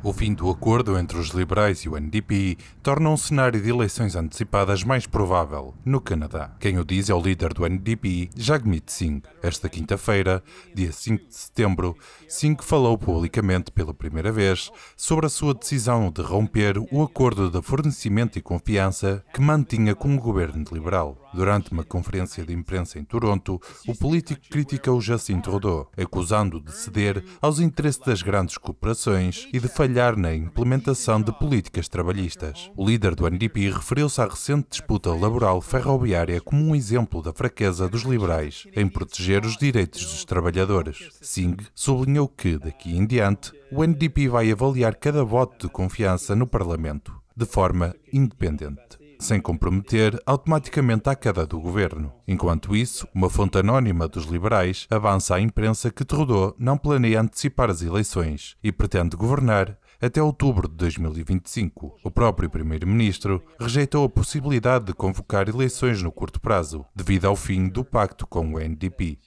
O fim do acordo entre os liberais e o NDP torna um cenário de eleições antecipadas mais provável no Canadá. Quem o diz é o líder do NDP, Jagmeet Singh. Esta quinta-feira, dia 5 de setembro, Singh falou publicamente pela primeira vez sobre a sua decisão de romper o acordo de fornecimento e confiança que mantinha com o governo liberal. Durante uma conferência de imprensa em Toronto, o político critica o Jacinto Rodô, acusando o de ceder aos interesses das grandes corporações e de falhar na implementação de políticas trabalhistas. O líder do NDP referiu-se à recente disputa laboral ferroviária como um exemplo da fraqueza dos liberais em proteger os direitos dos trabalhadores. Singh sublinhou que, daqui em diante, o NDP vai avaliar cada voto de confiança no Parlamento, de forma independente sem comprometer automaticamente a queda do governo. Enquanto isso, uma fonte anónima dos liberais avança à imprensa que Trudeau não planeia antecipar as eleições e pretende governar até outubro de 2025. O próprio primeiro-ministro rejeitou a possibilidade de convocar eleições no curto prazo, devido ao fim do pacto com o NDP.